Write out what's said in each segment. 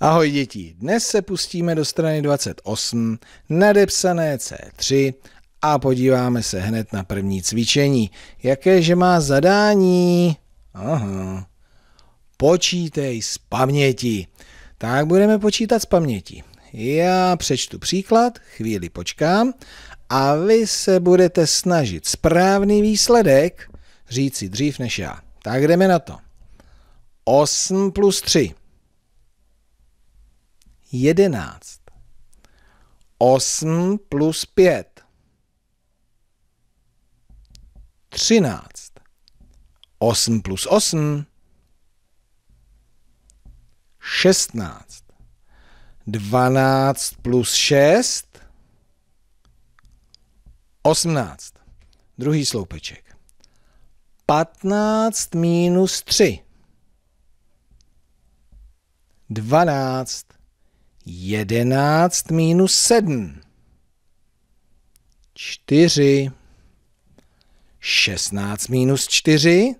Ahoj děti, dnes se pustíme do strany 28, nadepsané C3 a podíváme se hned na první cvičení. Jakéže má zadání? Aha. Počítej z paměti. Tak budeme počítat z paměti. Já přečtu příklad, chvíli počkám a vy se budete snažit správný výsledek říci dřív než já. Tak jdeme na to. 8 plus 3. 11. Osm plus pět. Třináct. Osm plus osm. Šestnáct. Dvanáct plus šest. Osmnáct. Druhý sloupeček. Patnáct minus tři. Dvanáct. Jedenáct minus sedm. Čtyři. Šestnáct minus čtyři.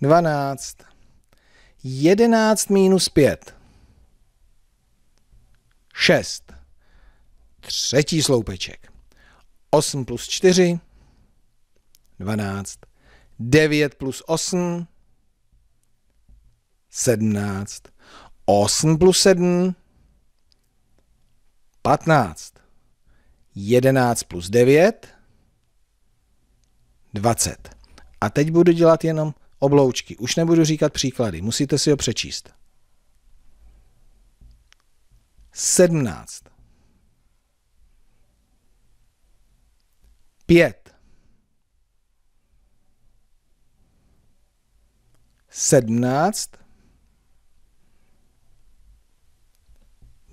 Dvanáct. Jedenáct minus pět. Šest. Třetí sloupeček. Osm plus čtyři. Dvanáct. Devět plus osm. Sedmnáct. 8 plus 7, 15. 11 plus 9, 20. A teď budu dělat jenom obloučky. Už nebudu říkat příklady, musíte si ho přečíst. 17. 5. 17.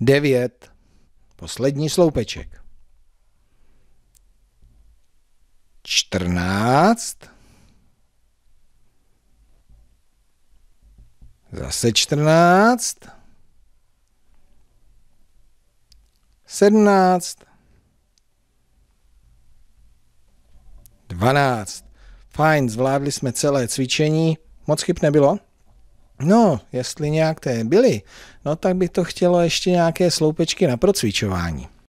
devět, poslední sloupeček. čtrnáct, zase čtrnáct, sedmnáct, dvanáct. Fajn, zvládli jsme celé cvičení. Moc chyb nebylo? No, jestli nějak nějaké byly, no tak by to chtělo ještě nějaké sloupečky na procvičování.